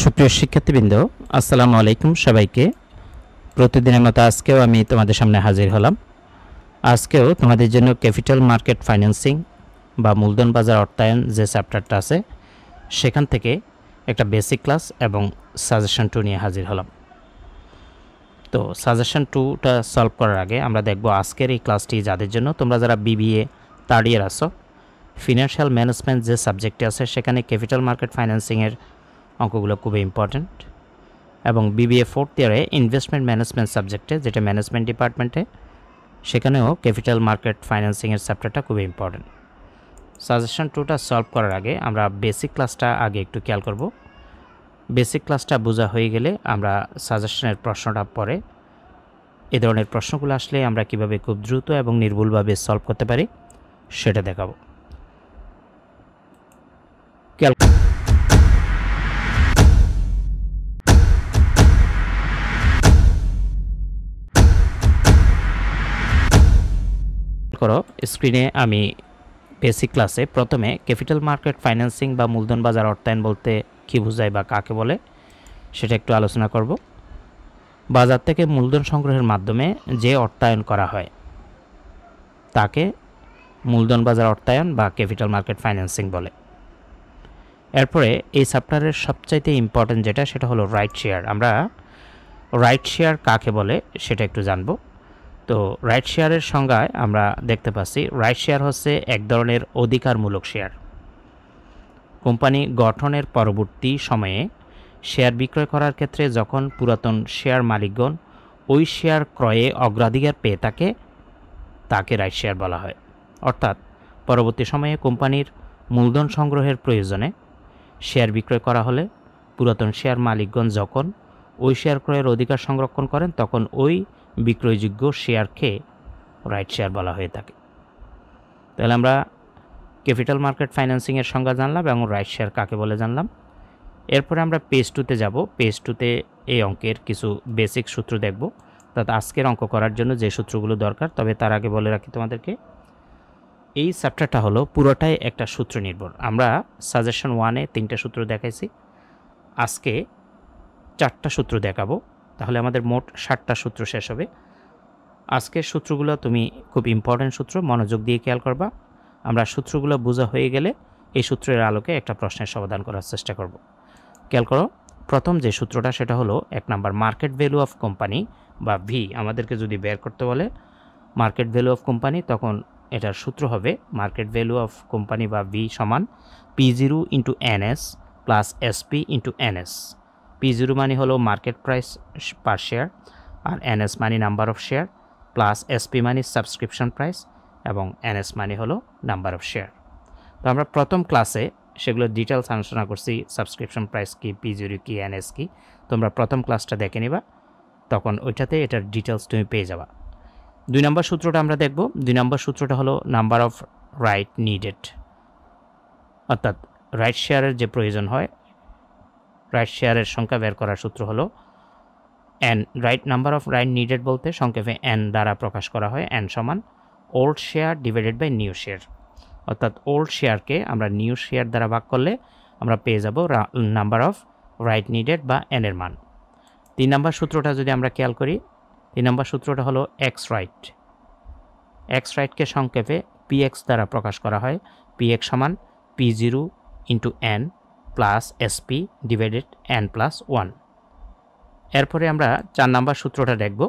সুপ্রিয় শিক্ষার্থীবৃন্দ আসসালামু আলাইকুম সবাইকে প্রতিদিনের মতো আজকেও আমি তোমাদের সামনে হাজির হলাম আজকেও তোমাদের জন্য ক্যাপিটাল মার্কেট ফাইন্যান্সিং বা মূলধন বাজার অর্থায়ন যে চ্যাপ্টারটা আছে সেখান থেকে একটা বেসিক ক্লাস এবং সাজেশন টু নিয়ে হাজির হলাম তো সাজেশন টুটা সলভ করার আগে আমরা দেখব আজকের এই ক্লাসটি যাদের জন্য তোমরা যারা বিবিএ থার্ড ইয়ার আসো ফিনান্সিয়াল ম্যানেজমেন্ট যে সাবজেক্টটি আছে সেখানে ক্যাপিটাল মার্কেট ফাইন্যান্সিংয়ের অঙ্কগুলো খুবই ইম্পর্ট্যান্ট এবং বিবিএ ফোর্থ ইয়ারে ইনভেস্টমেন্ট ম্যানেজমেন্ট সাবজেক্টে যেটা ম্যানেজমেন্ট ডিপার্টমেন্টে সেখানেও ক্যাপিটাল মার্কেট ফাইন্যান্সিংয়ের চ্যাপ্টারটা খুবই ইম্পর্ট্যান্ট সাজেশন টুটা সলভ করার আগে আমরা বেসিক ক্লাসটা আগে একটু খেয়াল করব বেসিক ক্লাসটা বোঝা হয়ে গেলে আমরা সাজেশনের প্রশ্নটা পরে এ ধরনের প্রশ্নগুলো আসলে আমরা কিভাবে খুব দ্রুত এবং নির্ভুলভাবে সলভ করতে পারি সেটা দেখাবো করো স্ক্রিনে আমি বেসিক ক্লাসে প্রথমে ক্যাপিটাল মার্কেট ফাইন্যান্সিং বা মূলধন বাজার অর্থায়ন বলতে কী বোঝায় বা কাকে বলে সেটা একটু আলোচনা করব বাজার থেকে মূলধন সংগ্রহের মাধ্যমে যে অর্থায়ন করা হয় তাকে মূলধন বাজার অর্থায়ন বা ক্যাপিটাল মার্কেট ফাইন্যান্সিং বলে এরপরে এই চ্যাপ্টারের সবচাইতে ইম্পর্ট্যান্ট যেটা সেটা হলো রাইট শেয়ার আমরা রাইট শেয়ার কাকে বলে সেটা একটু জানবো তো রাইট শেয়ারের সংজ্ঞায় আমরা দেখতে পাচ্ছি রাইট শেয়ার হচ্ছে এক ধরনের অধিকারমূলক শেয়ার কোম্পানি গঠনের পরবর্তী সময়ে শেয়ার বিক্রয় করার ক্ষেত্রে যখন পুরাতন শেয়ার মালিকগণ ওই শেয়ার ক্রয়ে অগ্রাধিকার পেয়ে থাকে তাকে রাইট শেয়ার বলা হয় অর্থাৎ পরবর্তী সময়ে কোম্পানির মূলধন সংগ্রহের প্রয়োজনে শেয়ার বিক্রয় করা হলে পুরাতন শেয়ার মালিকগণ যখন ওই শেয়ার ক্রয়ের অধিকার সংরক্ষণ করেন তখন ওই বিক্রয়যোগ্য শেয়ারকে রাইট শেয়ার বলা হয়ে থাকে তাহলে আমরা ক্যাপিটাল মার্কেট ফাইন্যান্সিংয়ের সংজ্ঞা জানলাম এবং রাইট শেয়ার কাকে বলে জানলাম এরপরে আমরা পেজ টুতে যাব পেজ টুতে এই অঙ্কের কিছু বেসিক সূত্র দেখব তাতে আজকের অঙ্ক করার জন্য যে সূত্রগুলো দরকার তবে তার আগে বলে রাখি তোমাদেরকে এই চ্যাপ্টারটা হলো পুরোটাই একটা সূত্র নির্ভর আমরা সাজেশন ওয়ানে তিনটা সূত্র দেখাইছি আজকে চারটা সূত্র দেখাবো তাহলে আমাদের মোট ষাটটা সূত্র শেষ হবে আজকের সূত্রগুলো তুমি খুব ইম্পর্ট্যান্ট সূত্র মনোযোগ দিয়ে খেয়াল করবা আমরা সূত্রগুলো বোঝা হয়ে গেলে এই সূত্রের আলোকে একটা প্রশ্নের সমাধান করার চেষ্টা করব খেয়াল করো প্রথম যে সূত্রটা সেটা হলো এক number market value of company বা ভি আমাদেরকে যদি বের করতে বলে মার্কেট ভ্যালু অফ কোম্পানি তখন এটার সূত্র হবে মার্কেট ভ্যালু অফ কোম্পানি বা ভি সমান P zero into N S plus SP into N S P zero মানে হলো মার্কেট প্রাইস পার শেয়ার আর এনএস মানে number of share plus SP মানে সাবস্ক্রিপশন প্রাইস এবং এনএস মানে হলো নাম্বার অফ শেয়ার তো আমরা প্রথম ক্লাসে সেগুলো ডিটেলস আলোচনা করছি সাবস্ক্রিপশন প্রাইস কি পি জিরো কি এনএস কি তোমরা প্রথম ক্লাসটা দেখে নিবা তখন ওইটাতে এটার ডিটেলস তুমি পেয়ে যাবা দুই নম্বর সূত্রটা আমরা দেখব দুই নম্বর সূত্রটা হলো নাম্বার অফ রাইট নিডেড অর্থাৎ রাইট শেয়ারের যে প্রয়োজন হয় রাইট শেয়ারের সংখ্যা বের করার সূত্র হলো N right number of right needed বলতে সংক্ষেপে এন দ্বারা প্রকাশ করা হয় এন সমান old share divided by new share অর্থাৎ ওল্ড শেয়ারকে আমরা নিউ শেয়ার দ্বারা ভাগ করলে আমরা পেয়ে যাব নাম্বার অফ রাইট নিডেড বা এনের মান তিন নাম্বার সূত্রটা যদি আমরা খেয়াল করি তিন নাম্বার সূত্রটা হলো এক্স রাইট এক্স রাইটকে সংক্ষেপে পিএক্স দ্বারা প্রকাশ করা হয় পিএক্স সমান P zero into N plus SP divided N plus one এরপরে আমরা চার নাম্বার সূত্রটা দেখব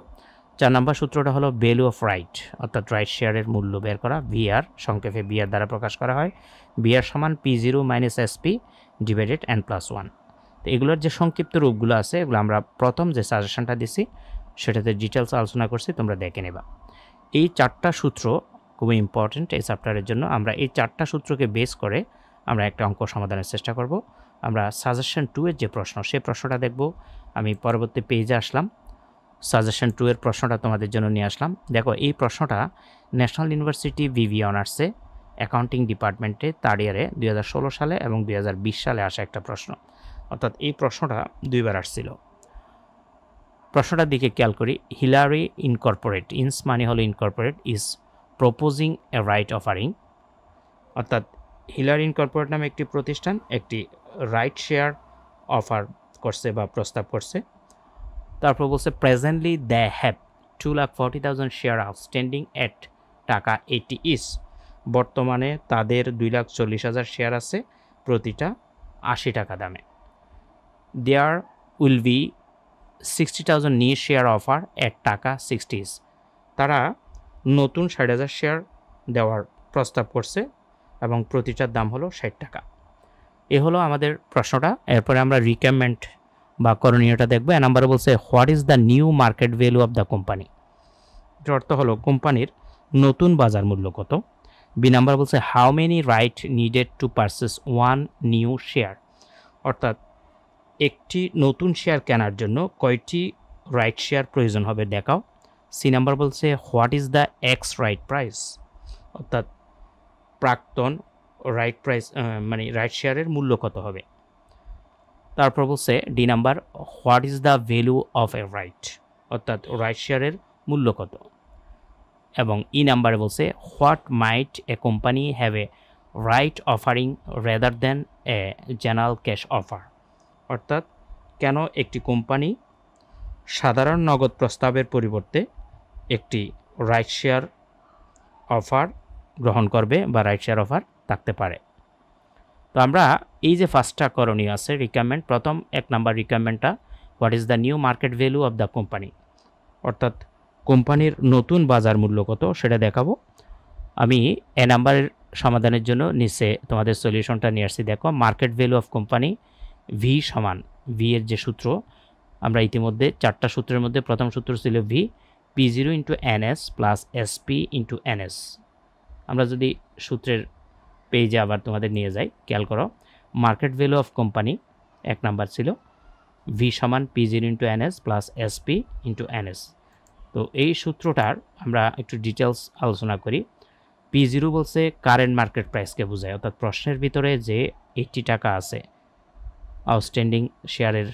চার নাম্বার সূত্রটা হলো ভ্যালু অফ রাইট অর্থাৎ রাইট শেয়ারের মূল্য বের করা ভিআর সংক্ষেপে ভিআর দ্বারা প্রকাশ করা হয় ভিআর সমান P zero minus SP divided N plus one তো এগুলোর যে সংক্ষিপ্ত রূপগুলো আছে এগুলো আমরা প্রথম যে সাজেশনটা দিছি সেটাতে ডিটেলস আলোচনা করছি তোমরা দেখে নেবা এই চারটা সূত্র খুবই ইম্পর্ট্যান্ট এই চ্যাপ্টারের জন্য আমরা এই চারটা সূত্রকে বেস করে আমরা একটা অঙ্ক সমাধানের চেষ্টা করব আমরা সাজেশন টু এর যে প্রশ্ন সেই প্রশ্নটা দেখব আমি পরবর্তী পেজে আসলাম সাজেশন টু এর প্রশ্নটা তোমাদের জন্য নিয়ে আসলাম দেখো এই প্রশ্নটা ন্যাশনাল ইউনিভার্সিটি ভিভি অনার্সে অ্যাকাউন্টিং ডিপার্টমেন্টে তার ইয়ারে দুই সালে এবং দুই সালে আসা একটা প্রশ্ন অর্থাৎ এই প্রশ্নটা দুইবার আসছিল প্রশ্নটার দিকে খেয়াল করি হিলারি ইনকর্পোরেট ইনস মানি হলো incorporate is proposing a right offering অর্থাৎ হিলার ইনকর্পোরেট নামে একটি প্রতিষ্ঠান একটি রাইট শেয়ার অফার করছে বা প্রস্তাব করছে তারপর বলছে presently the have two lakh forty thousand share outstanding at টাকা এইটি ইস বর্তমানে তাদের দুই লাখ চল্লিশ হাজার শেয়ার আছে প্রতিটা আশি টাকা দামে there will be sixty thousand new share offer এক টাকা সিক্সটিস তারা নতুন ষাট হাজার শেয়ার দেওয়ার প্রস্তাব করছে এবং প্রতিটার দাম হলো ষাট টাকা এ হলো আমাদের প্রশ্নটা এরপরে আমরা রিকমেন্ট বা করণীয়টা দেখবো এ নাম্বারে বলছে what is the new market value of the company এর অর্থ হলো কোম্পানির নতুন বাজার মূল্য কত বি নাম্বার বলছে how many right needed to purchase one new share অর্থাৎ একটি নতুন শেয়ার কেনার জন্য কয়টি রাইট শেয়ার প্রয়োজন হবে দেখাও সি নাম্বার বলছে what is the ex right price অর্থাৎ প্রাক্তন রাইট প্রাইস মানে রাইট শেয়ারের মূল্য কত হবে তারপর বলছে D number what is the value of a right অর্থাৎ রাইট শেয়ারের মূল্য কত এবং ই e নাম্বারে বলছে what might a company have a right offering rather than a general cash offer অর্থাৎ কেন একটি কোম্পানি সাধারণ নগদ প্রস্তাবের পরিবর্তে একটি রাইট শেয়ার অফার গ্রহণ করবে বা রাইট শেয়ার অফার থাকতে পারে তো আমরা এই যে ফার্স্টটা করণীয় আছে রিকোয়ারমেন্ট প্রথম এক নাম্বার রিকোয়ারমেন্টটা what is the new market value of the company অর্থাৎ কোম্পানির নতুন বাজার মূল্য কত সেটা দেখাবো আমি এ নাম্বারের সমাধানের জন্য নিচে তোমাদের সলিউশনটা নিয়ে আসছি দেখো market value of company V সমান ভি এর যে সূত্র আমরা ইতিমধ্যে চারটা সূত্রের মধ্যে প্রথম সূত্র ছিল V P zero into S plus SP into N S আমরা যদি সূত্রের পেজে আবার তোমাদের নিয়ে যাই খেয়াল করো মার্কেট ভ্যালু অফ কোম্পানি এক নাম্বার ছিল ভি সমান P zero into NS plus SP into NS তো এই সূত্রটার আমরা একটু ডিটেলস আলোচনা করি পি জিরো বলছে কারেন্ট মার্কেট প্রাইসকে বোঝায় অর্থাৎ প্রশ্নের ভিতরে যে এইটি টাকা আছে আউটস্ট্যান্ডিং শেয়ারের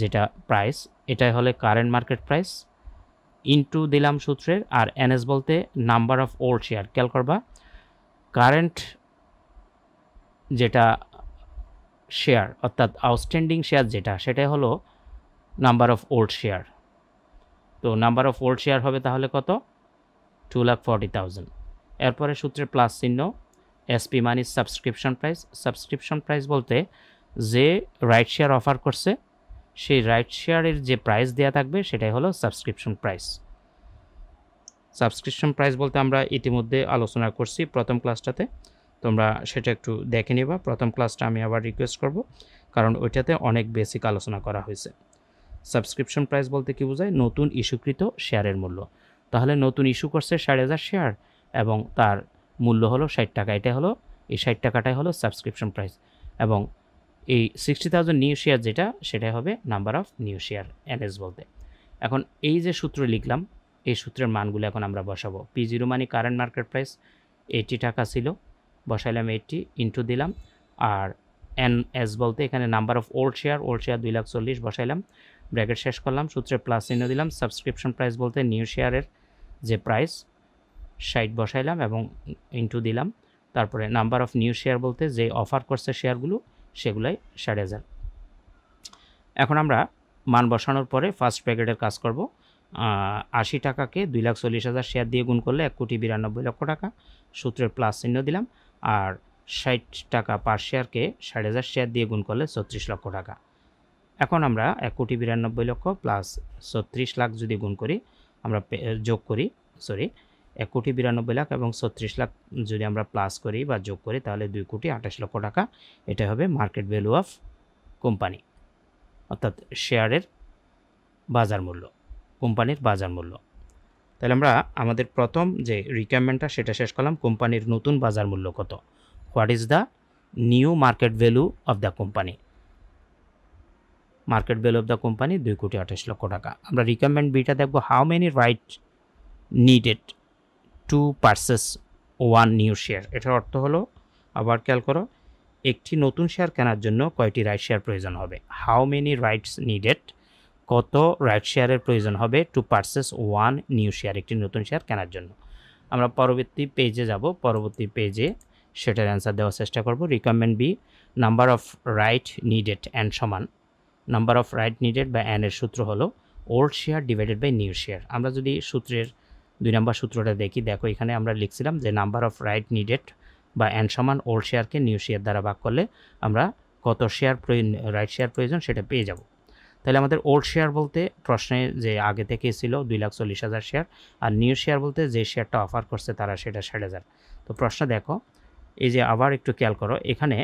যেটা প্রাইস এটাই হলে কারেন্ট মার্কেট প্রাইস ইন্টু দিলাম সূত্রের আর এনএস বলতে নাম্বার অফ ওল্ড শেয়ার খেয়াল করবা কারেন্ট যেটা শেয়ার অর্থাৎ আউটস্ট্যান্ডিং শেয়ার যেটা সেটাই হলো নাম্বার অফ ওল্ড শেয়ার তো নাম্বার অফ ওল্ড শেয়ার হবে তাহলে কত টু লাখ ফর্টি থাউজেন্ড এরপরে সূত্রে প্লাস চিহ্ন এসপি মানি সাবস্ক্রিপশন প্রাইস সাবস্ক্রিপশন প্রাইস বলতে যে রাইট শেয়ার অফার করছে সেই রাইট শেয়ারের যে প্রাইস দেয়া থাকবে সেটাই হলো সাবস্ক্রিপশন প্রাইস সাবস্ক্রিপশন প্রাইস বলতে আমরা ইতিমধ্যে আলোচনা করছি প্রথম ক্লাসটাতে তোমরা সেটা একটু দেখে নিবা প্রথম ক্লাসটা আমি আবার রিকোয়েস্ট করব কারণ ওইটাতে অনেক বেসিক আলোচনা করা হয়েছে সাবস্ক্রিপশন প্রাইস বলতে কি বোঝায় নতুন ইস্যুকৃত শেয়ারের মূল্য তাহলে নতুন ইস্যু করছে সাড়ে হাজার শেয়ার এবং তার মূল্য হলো ষাট টাকা এটা হলো এই ষাট টাকাটাই হলো সাবস্ক্রিপশন প্রাইস এবং এই সিক্সটি থাউজেন্ড নিউ শেয়ার যেটা সেটাই হবে number of new share NS বলতে এখন এই যে সূত্র লিখলাম এই সূত্রের মানগুলো এখন আমরা বসাবো পি জিরো মানি কারেন্ট মার্কেট প্রাইস এইটি টাকা ছিল বসাইলাম এইটি ইন্টু দিলাম আর এন এস বলতে এখানে number of old share old share দুই লাখ চল্লিশ বসাইলাম ব্র্যাকেট শেষ করলাম সূত্রে প্লাস চিহ্ন দিলাম সাবস্ক্রিপশন প্রাইস বলতে নিউ শেয়ারের যে প্রাইস সাইট বসাইলাম এবং ইন্টু দিলাম তারপরে নাম্বার অফ নিউ শেয়ার বলতে যে অফার করছে শেয়ারগুলো সেগুলাই সাড়ে হাজার এখন আমরা মান বসানোর পরে ফার্স্ট প্যাকেটের কাজ করব আশি টাকাকে দুই লাখ চল্লিশ হাজার শেয়ার দিয়ে গুণ করলে এক কোটি বিরানব্বই লক্ষ টাকা সূত্রের প্লাস চিহ্ন দিলাম আর ষাট টাকা পার শেয়ারকে ষাট হাজার শেয়ার দিয়ে গুণ করলে ছত্রিশ লক্ষ টাকা এখন আমরা এক কোটি বিরানব্বই লক্ষ প্লাস ছত্রিশ লাখ যদি গুণ করি আমরা যোগ করি সরি এক কোটি বিরানব্বই লাখ এবং ছত্রিশ লাখ যদি আমরা প্লাস করি বা যোগ করি তাহলে দুই কোটি আঠাশ লক্ষ টাকা এটা হবে মার্কেট ভ্যালু অফ কোম্পানি অর্থাৎ শেয়ারের বাজার মূল্য কোম্পানির বাজার মূল্য তাহলে আমরা আমাদের প্রথম যে রিকোয়ারমেন্টটা সেটা শেষ করলাম কোম্পানির নতুন বাজার মূল্য কত what is the new market value of the company market value of the company দুই কোটি আঠাশ লক্ষ টাকা আমরা রিকোয়ারমেন্ট বিটা দেখবো how many right needed to purchase one new share এটার অর্থ হলো আবার খেয়াল করো একটি নতুন শেয়ার কেনার জন্য কয়টি রাইট শেয়ার প্রয়োজন হবে হাউ মেনি রাইটস নিডেড কত রাইট শেয়ারের প্রয়োজন হবে to purchase one new share একটি নতুন শেয়ার কেনার জন্য আমরা পরবর্তী পেজে যাব পরবর্তী পেজে সেটার অ্যান্সার দেওয়ার চেষ্টা করব recommend B number of right needed and সমান নাম্বার অফ রাইট নিডেড বা অ্যানের সূত্র হলো old share divided by new share আমরা যদি সূত্রের দুই নম্বর সূত্রটা দেখি দেখো এখানে আমরা লিখছিলাম যে নাম্বার অফ রাইট নিডেড বা অ্যান সমান ওল্ড শেয়ারকে নিউ শেয়ার দ্বারা ভাগ করলে আমরা কত শেয়ার প্রয়োজন রাইট শেয়ার প্রয়োজন সেটা পেয়ে যাব তাহলে আমাদের ওল্ড শেয়ার বলতে প্রশ্নে যে আগে থেকে ছিল দুই লাখ চল্লিশ হাজার শেয়ার আর নিউ শেয়ার বলতে যে শেয়ারটা অফার করছে তারা সেটা ষাট হাজার তো প্রশ্ন দেখো এই যে আবার একটু খেয়াল করো এখানে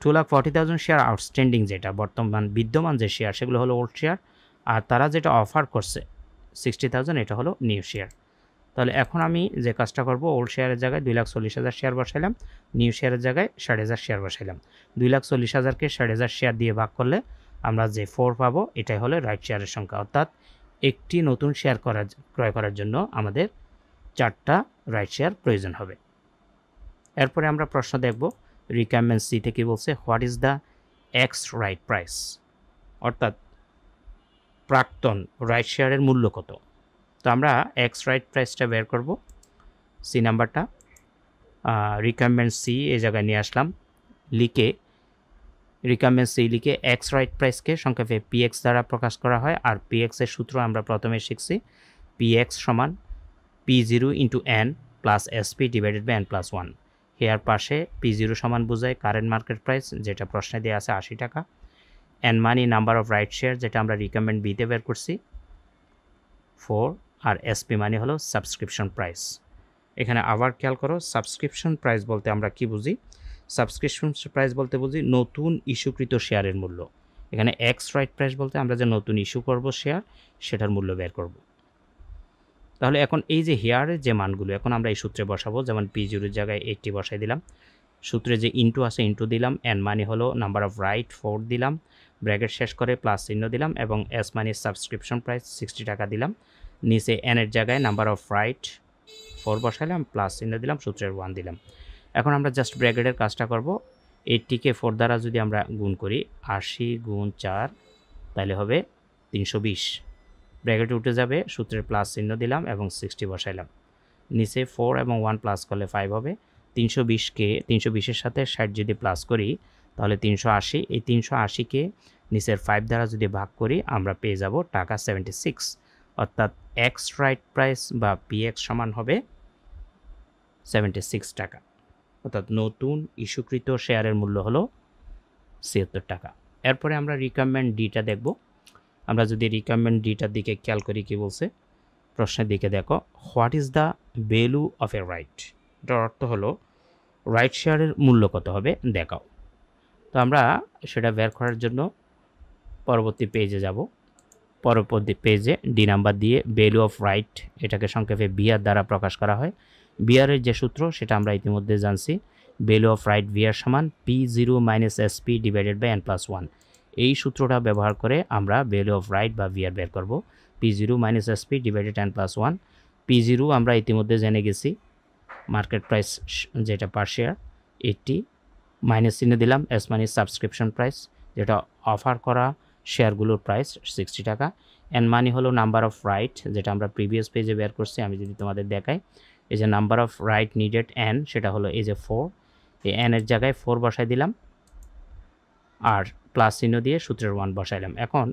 two lakh forty thousand share outstanding যেটা বর্তমান বিদ্যমান যে শেয়ার সেগুলো হলো ওল্ড শেয়ার আর তারা যেটা অফার করছে সিক্সটি থাউজেন্ড এটা হলো নিউ শেয়ার তাহলে এখন আমি যে কাজটা করব ওল্ড শেয়ারের জায়গায় দুই লাখ চল্লিশ হাজার শেয়ার বসাইলাম নিউ শেয়ারের জায়গায় ষাট হাজার শেয়ার বসাইলাম দুই লাখ চল্লিশ হাজারকে ষাট হাজার শেয়ার দিয়ে ভাগ করলে আমরা যে ফোর পাবো এটাই হলো রাইট শেয়ারের সংখ্যা অর্থাৎ একটি নতুন শেয়ার করার ক্রয় করার জন্য আমাদের চারটা রাইট শেয়ার প্রয়োজন হবে এরপরে আমরা প্রশ্ন দেখব রিকোয়ারমেন্ট সিটে কী বলছে what is the ex right price অর্থাৎ প্রাক্তন রাইট শেয়ারের মূল্য কত তো আমরা এক্স রাইট প্রাইসটা বের করব সি নাম্বারটা রিকোয়ারমেন্ট সি এই জায়গায় নিয়ে আসলাম লিখে রিকোয়ারমেন্ট সি লিখে এক্স রাইট প্রাইসকে সংক্ষেপে পিএক্স দ্বারা প্রকাশ করা হয় আর পিএক্সের সূত্র আমরা প্রথমে শিখছি পিএক্স সমান P zero into N plus SP divided by N plus one here পাশে পি জিরো সমান বোঝায় কারেন্ট মার্কেট প্রাইস যেটা প্রশ্নে দেওয়া আছে আশি টাকা and money number of right share যেটা আমরা রিকমেন্ড বিতে বের করছি ফোর আর এসপি মানে হলো সাবস্ক্রিপশন প্রাইস এখানে আবার খেয়াল করো সাবস্ক্রিপশন প্রাইস বলতে আমরা কি বুঝি সাবস্ক্রিপশন প্রাইস বলতে বুঝি নতুন ইস্যুকৃত শেয়ারের মূল্য এখানে এক্স রাইট প্রাইস বলতে আমরা যে নতুন ইস্যু করব শেয়ার সেটার মূল্য বের করব তাহলে এখন এই যে হেয়ারের যে মানগুলো এখন আমরা এই সূত্রে বসাবো যেমন পি জিরোর জায়গায় এইটটি বসাই দিলাম সূত্রে যে ইন্টু আছে ইন্টু দিলাম এন মানে হলো নাম্বার অফ রাইট ফোর দিলাম ব্র্যাকেট শেষ করে প্লাস চিহ্ন দিলাম এবং এস মানে সাবস্ক্রিপশন প্রাইস সিক্সটি টাকা দিলাম নিচে এনের জায়গায় নাম্বার অফ রাইট ফোর বসালাম প্লাস চিহ্ন দিলাম সূত্রের ওয়ান দিলাম এখন আমরা জাস্ট ব্র্যাকেটের কাজটা করব এইটিকে ফোর দ্বারা যদি আমরা গুণ করি আশি গুণ চার তাহলে হবে তিনশো বিশ ব্র্যাকেট উঠে যাবে সূত্রের প্লাস চিহ্ন দিলাম এবং সিক্সটি বসাইলাম নিচে ফোর এবং ওয়ান প্লাস করলে ফাইভ হবে তিনশো বিশকে তিনশো বিশের সাথে ষাট যদি প্লাস করি তাহলে তিনশো আশি এই তিনশো আশিকে নিচের ফাইভ দ্বারা যদি ভাগ করি আমরা পেয়ে যাব টাকা সেভেন্টি সিক্স অর্থাৎ এক্স রাইট প্রাইস বা পিএক্স সমান হবে সেভেন্টি সিক্স টাকা অর্থাৎ নতুন ইস্যুকৃত শেয়ারের মূল্য হলো ছিয়াত্তর টাকা এরপরে আমরা রিকমেন্ড ডিটা দেখব আমরা যদি রিকমেন্ড ডিটার দিকে খেয়াল করি কী বলছে প্রশ্নের দিকে দেখো what is the value of a right এটার অর্থ হলো রাইট শেয়ারের মূল্য কত হবে দেখাও তো আমরা সেটা বের করার জন্য পরবর্তী পেজে যাব পরবর্তী পেজে ডি নাম্বার দিয়ে ভ্যালু অফ রাইট এটাকে সংক্ষেপে বিআর দ্বারা প্রকাশ করা হয় বিআরের যে সূত্র সেটা আমরা ইতিমধ্যে জানছি ভ্যালু অফ রাইট বিআর সমান P zero minus SP divided by N plus one এই সূত্রটা ব্যবহার করে আমরা ভ্যালু অফ রাইট বা বিআর বের করব P zero minus SP divided N plus one P zero আমরা ইতিমধ্যে জেনে গেছি মার্কেট প্রাইস যেটা পার শেয়ার এইটটি মাইনাস চিহ্নে দিলাম এস মানে সাবস্ক্রিপশন প্রাইস যেটা অফার করা শেয়ারগুলোর প্রাইস সিক্সটি টাকা অ্যান্ড মানি হলো নাম্বার অফ রাইট যেটা আমরা প্রিভিয়াস পেজে বের করছি আমি যদি তোমাদের দেখাই এই যে number of right needed an সেটা হলো এই যে ফোর এই অ্যানের জায়গায় ফোর বসাই দিলাম আর প্লাস চিহ্ন দিয়ে সূত্রের ওয়ান বসাইলাম এখন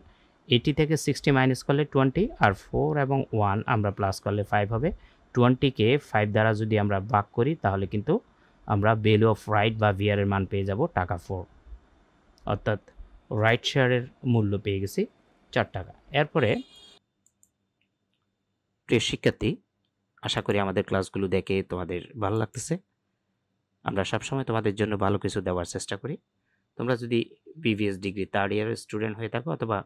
এইটি থেকে সিক্সটি মাইনাস করলে টোয়েন্টি আর ফোর এবং ওয়ান আমরা প্লাস করলে ফাইভ হবে টোয়েন্টিকে ফাইভ দ্বারা যদি আমরা ভাগ করি তাহলে কিন্তু আমরা ভ্যালু অফ রাইট বা ভিয়ারের মান পেয়ে যাব টাকা ফোর অর্থাৎ রাইট শেয়ারের মূল্য পেয়ে গেছি চার টাকা এরপরে প্রিয় শিক্ষার্থী আশা করি আমাদের ক্লাসগুলো দেখে তোমাদের ভালো লাগতেছে আমরা সবসময় তোমাদের জন্য ভালো কিছু দেওয়ার চেষ্টা করি তোমরা যদি বিবিএস ডিগ্রি থার্ড ইয়ারের স্টুডেন্ট হয়ে থাকো অথবা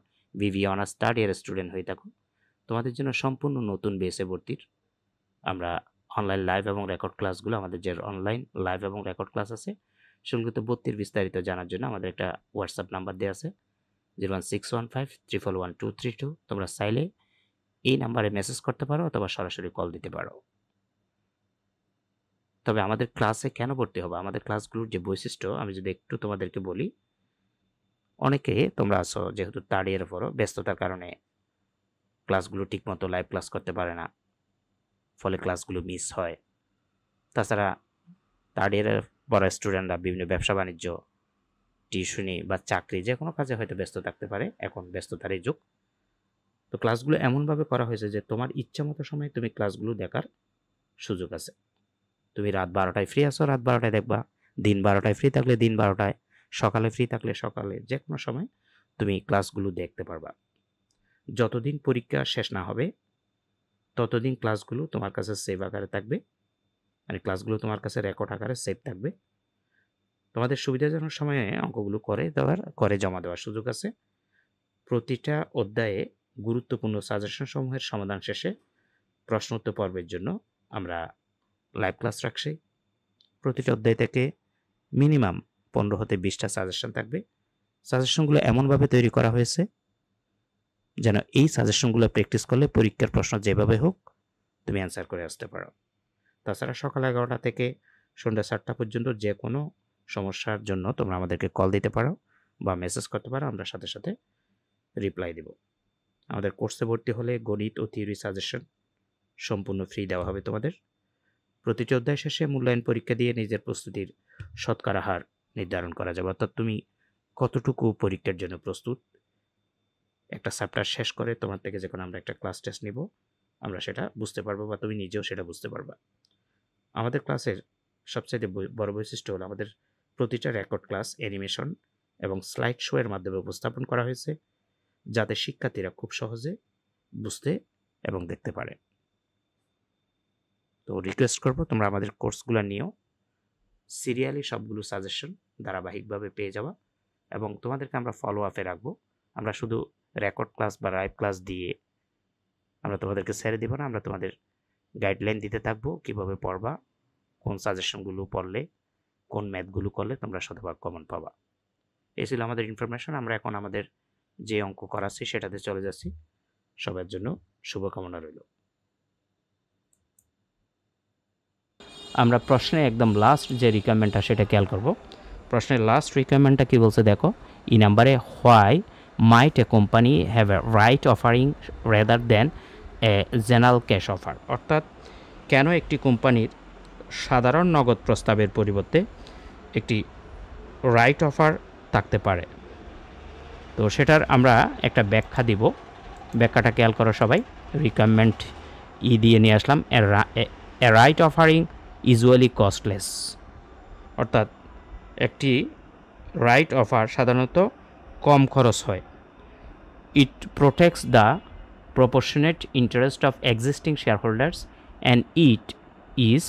বিভি অনার্স থার্ড ইয়ারের স্টুডেন্ট হয়ে থাকো তোমাদের জন্য সম্পূর্ণ নতুন বেসে ভর্তির আমরা অনলাইন লাইভ এবং রেকর্ড ক্লাসগুলো আমাদের যে অনলাইন লাইভ এবং রেকর্ড ক্লাস আছে সংক্রান্ত ভর্তির বিস্তারিত জানার জন্য আমাদের একটা হোয়াটসঅ্যাপ নাম্বার দেওয়া আছে zero one six one five triple one two three two তোমরা চাইলে এই নাম্বারে মেসেজ করতে পারো অথবা সরাসরি কল দিতে পারো তবে আমাদের ক্লাসে কেন ভর্তি হবে আমাদের ক্লাসগুলোর যে বৈশিষ্ট্য আমি যদি একটু তোমাদেরকে বলি অনেকে তোমরা আসো যেহেতু থার্ড ইয়ের পরও ব্যস্ততার কারণে ক্লাসগুলো ঠিকমতো লাইভ ক্লাস করতে পারে না ফলে ক্লাসগুলো মিস হয় তাছাড়া থার্ড ইয়ারের বড় স্টুডেন্টরা বিভিন্ন ব্যবসা বাণিজ্য টিউশনি বা চাকরি যে কোনো কাজে হয়তো ব্যস্ত থাকতে পারে এখন ব্যস্ততারই যুগ তো ক্লাসগুলো এমনভাবে করা হয়েছে যে তোমার ইচ্ছা মতো সময় তুমি ক্লাসগুলো দেখার সুযোগ আছে তুমি রাত বারোটায় ফ্রি আসো রাত বারোটায় দেখবা দিন বারোটায় ফ্রি থাকলে দিন বারোটায় সকালে ফ্রি থাকলে সকালে যে কোনো সময় তুমি ক্লাসগুলো দেখতে পারবা যতদিন পরীক্ষা শেষ না হবে ততদিন ক্লাসগুলো তোমার কাছে সেভ আকারে থাকবে আর ক্লাসগুলো তোমার কাছে রেকর্ড আকারে সেভ থাকবে তোমাদের সুবিধাজনক সময়ে অঙ্কগুলো করে দেওয়ার করে জমা দেওয়ার সুযোগ আছে প্রতিটা অধ্যায়ে গুরুত্বপূর্ণ সাজেশন সমূহের সমাধান শেষে প্রশ্নোত্তর পর্বের জন্য আমরা লাইভ ক্লাস রাখছি প্রতিটা অধ্যায় থেকে মিনিমাম পনেরো হতে বিশটা সাজেশন থাকবে সাজেশনগুলো এমনভাবে তৈরি করা হয়েছে যেন এই সাজেশনগুলো প্র্যাকটিস করলে পরীক্ষার প্রশ্ন যেভাবে হোক তুমি অ্যান্সার করে আসতে পারো তাছাড়া সকাল এগারোটা থেকে সন্ধ্যা সাতটা পর্যন্ত যে কোনো সমস্যার জন্য তোমরা আমাদেরকে কল দিতে পারো বা মেসেজ করতে পারো আমরা সাথে সাথে রিপ্লাই দেব আমাদের কোর্সে ভর্তি হলে গণিত ও থিওরি সাজেশন সম্পূর্ণ ফ্রি দেওয়া হবে তোমাদের প্রতিটি অধ্যায় শেষে মূল্যায়ন পরীক্ষা দিয়ে নিজের প্রস্তুতির শতকরা হার নির্ধারণ করা যাবে অর্থাৎ তুমি কতটুকু পরীক্ষার জন্য প্রস্তুত একটা চ্যাপ্টার শেষ করে তোমার থেকে যখন আমরা একটা ক্লাস টেস্ট নিব আমরা সেটা বুঝতে পারবো বা তুমি নিজেও সেটা বুঝতে পারবা আমাদের ক্লাসের সবচেয়ে বড় বৈশিষ্ট্য হলো আমাদের প্রতিটা রেকর্ড ক্লাস অ্যানিমেশন এবং স্লাইড শো এর মাধ্যমে উপস্থাপন করা হয়েছে যাতে শিক্ষার্থীরা খুব সহজে বুঝতে এবং দেখতে পারে তো রিকোয়েস্ট করব তোমরা আমাদের কোর্সগুলো নিও সিরিয়ালি সবগুলো সাজেশন ধারাবাহিকভাবে পেয়ে যাওয়া এবং তোমাদেরকে আমরা ফলো আপে রাখবো আমরা শুধু রেকর্ড ক্লাস বা লাইভ ক্লাস দিয়ে আমরা তোমাদেরকে ছেড়ে দেবো না আমরা তোমাদের গাইডলাইন দিতে থাকবো কিভাবে পড়বা কোন সাজেশনগুলো পড়লে কোন ম্যাথগুলো করলে তোমরা শতভাগ কমন পাবা এই ছিল আমাদের ইনফরমেশন আমরা এখন আমাদের যে অঙ্ক করাচ্ছি সেটাতে চলে যাচ্ছি সবার জন্য শুভকামনা রইল আমরা প্রশ্নে একদম লাস্ট যে রিকোয়ারমেন্টটা সেটা খেয়াল করব প্রশ্নের লাস্ট রিকোয়ারমেন্টটা কী বলছে দেখো ই নাম্বারে why might a company have a right offering rather than a general cash offer অর্থাৎ কেন একটি কোম্পানির সাধারণ নগদ প্রস্তাবের পরিবর্তে একটি রাইট অফার থাকতে পারে তো সেটার আমরা একটা ব্যাখ্যা দিব ব্যাখ্যাটা খেয়াল করো সবাই রিকোয়ারমেন্ট ই দিয়ে নিয়ে আসলাম a right offering usually costless অর্থাৎ একটি রাইট অফার সাধারণত কম খরচ হয় it protects the proportionate interest of existing shareholders and it is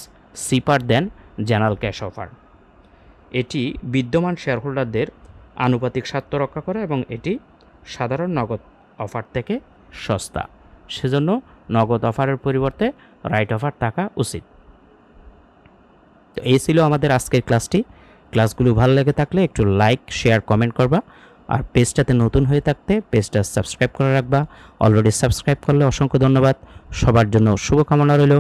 cheaper than general cash offer এটি বিদ্যমান শেয়ারহোল্ডারদের আনুপাতিক স্বার্থ রক্ষা করে এবং এটি সাধারণ নগদ অফার থেকে সস্তা সেজন্য নগদ অফারের পরিবর্তে রাইট অফার থাকা উচিত তো এই ছিল আমাদের আজকের ক্লাসটি ক্লাসগুলো ভালো লেগে থাকলে একটু লাইক শেয়ার কমেন্ট করবা আর পেজটাতে নতুন হয়ে থাকতে পেজটা সাবস্ক্রাইব করে রাখবা অলরেডি সাবস্ক্রাইব করলে অসংখ্য ধন্যবাদ সবার জন্য শুভকামনা রইল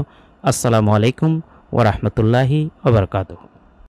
আসসালামু আলাইকুম ওরহমতুল্লাহি ওবরকাতহ